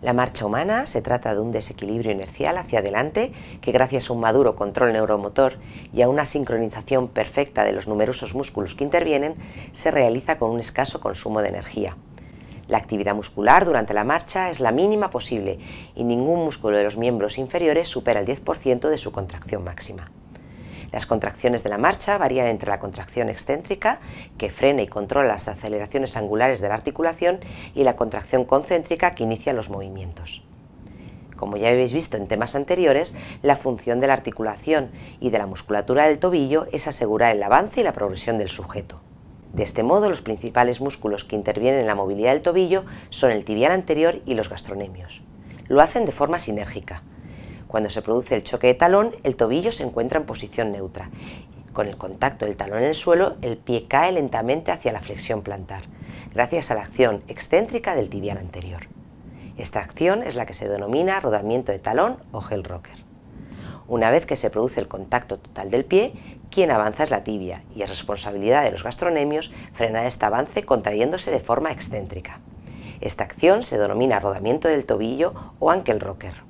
La marcha humana se trata de un desequilibrio inercial hacia adelante que gracias a un maduro control neuromotor y a una sincronización perfecta de los numerosos músculos que intervienen se realiza con un escaso consumo de energía. La actividad muscular durante la marcha es la mínima posible y ningún músculo de los miembros inferiores supera el 10% de su contracción máxima. Las contracciones de la marcha varían entre la contracción excéntrica, que frena y controla las aceleraciones angulares de la articulación, y la contracción concéntrica, que inicia los movimientos. Como ya habéis visto en temas anteriores, la función de la articulación y de la musculatura del tobillo es asegurar el avance y la progresión del sujeto. De este modo, los principales músculos que intervienen en la movilidad del tobillo son el tibial anterior y los gastronemios. Lo hacen de forma sinérgica, cuando se produce el choque de talón, el tobillo se encuentra en posición neutra. Con el contacto del talón en el suelo, el pie cae lentamente hacia la flexión plantar, gracias a la acción excéntrica del tibial anterior. Esta acción es la que se denomina rodamiento de talón o heel rocker. Una vez que se produce el contacto total del pie, quien avanza es la tibia y es responsabilidad de los gastronemios frenar este avance contrayéndose de forma excéntrica. Esta acción se denomina rodamiento del tobillo o ankle rocker.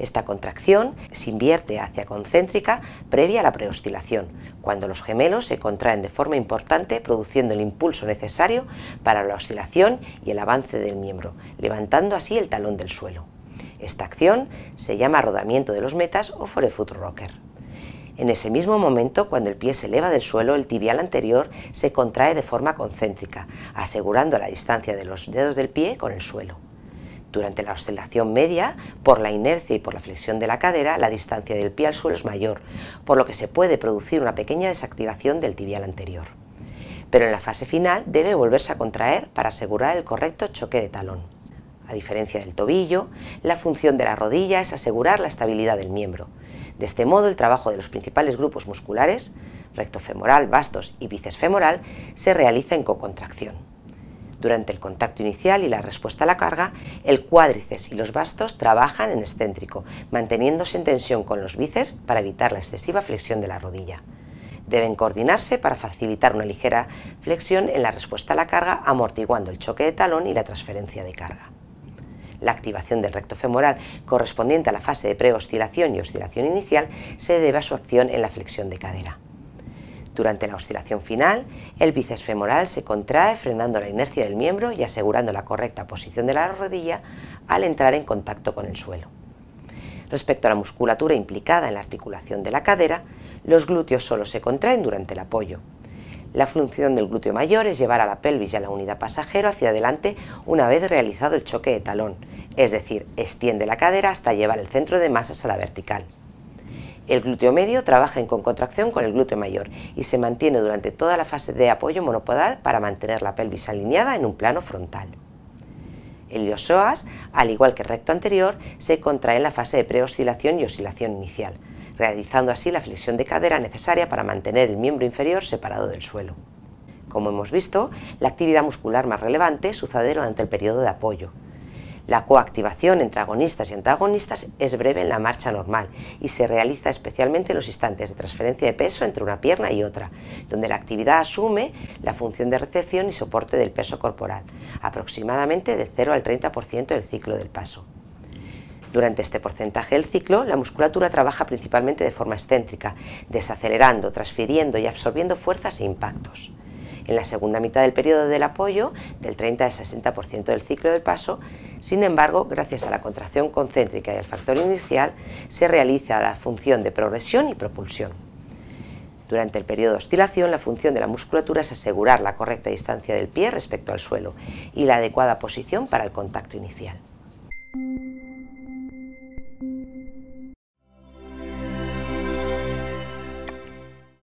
Esta contracción se invierte hacia concéntrica previa a la preoscilación, cuando los gemelos se contraen de forma importante produciendo el impulso necesario para la oscilación y el avance del miembro, levantando así el talón del suelo. Esta acción se llama rodamiento de los metas o forefoot rocker. En ese mismo momento, cuando el pie se eleva del suelo, el tibial anterior se contrae de forma concéntrica, asegurando la distancia de los dedos del pie con el suelo. Durante la oscilación media, por la inercia y por la flexión de la cadera, la distancia del pie al suelo es mayor, por lo que se puede producir una pequeña desactivación del tibial anterior. Pero en la fase final debe volverse a contraer para asegurar el correcto choque de talón. A diferencia del tobillo, la función de la rodilla es asegurar la estabilidad del miembro. De este modo, el trabajo de los principales grupos musculares, recto femoral, bastos y bíceps femoral, se realiza en cocontracción. Durante el contacto inicial y la respuesta a la carga, el cuádriceps y los bastos trabajan en excéntrico, manteniéndose en tensión con los bíceps para evitar la excesiva flexión de la rodilla. Deben coordinarse para facilitar una ligera flexión en la respuesta a la carga, amortiguando el choque de talón y la transferencia de carga. La activación del recto femoral correspondiente a la fase de preoscilación y oscilación inicial se debe a su acción en la flexión de cadera. Durante la oscilación final, el bíceps femoral se contrae frenando la inercia del miembro y asegurando la correcta posición de la rodilla al entrar en contacto con el suelo. Respecto a la musculatura implicada en la articulación de la cadera, los glúteos solo se contraen durante el apoyo. La función del glúteo mayor es llevar a la pelvis y a la unidad pasajero hacia adelante una vez realizado el choque de talón, es decir, extiende la cadera hasta llevar el centro de masas a la vertical. El glúteo medio trabaja en concontracción con el glúteo mayor y se mantiene durante toda la fase de apoyo monopodal para mantener la pelvis alineada en un plano frontal. El iliopsoas, al igual que el recto anterior, se contrae en la fase de preoscilación y oscilación inicial, realizando así la flexión de cadera necesaria para mantener el miembro inferior separado del suelo. Como hemos visto, la actividad muscular más relevante sucede durante el periodo de apoyo, la coactivación entre agonistas y antagonistas es breve en la marcha normal y se realiza especialmente en los instantes de transferencia de peso entre una pierna y otra, donde la actividad asume la función de recepción y soporte del peso corporal, aproximadamente del 0 al 30% del ciclo del paso. Durante este porcentaje del ciclo, la musculatura trabaja principalmente de forma excéntrica, desacelerando, transfiriendo y absorbiendo fuerzas e impactos en la segunda mitad del periodo del apoyo, del 30 al 60% del ciclo del paso, sin embargo, gracias a la contracción concéntrica y al factor inicial, se realiza la función de progresión y propulsión. Durante el periodo de oscilación, la función de la musculatura es asegurar la correcta distancia del pie respecto al suelo y la adecuada posición para el contacto inicial.